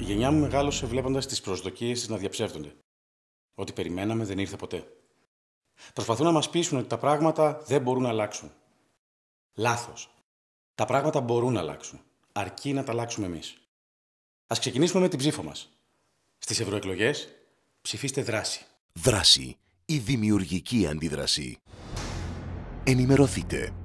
Η γενιά μου μεγάλωσε βλέποντας τις προσδοκίες τη να διαψεύδονται. Ό,τι περιμέναμε δεν ήρθε ποτέ. Προσπαθούν να μας πείσουν ότι τα πράγματα δεν μπορούν να αλλάξουν. Λάθος. Τα πράγματα μπορούν να αλλάξουν. Αρκεί να τα αλλάξουμε εμείς. Ας ξεκινήσουμε με την ψήφο μας. Στις ευρωεκλογές ψηφίστε δράση. Δράση. Η δημιουργική αντίδραση. Ενημερωθείτε.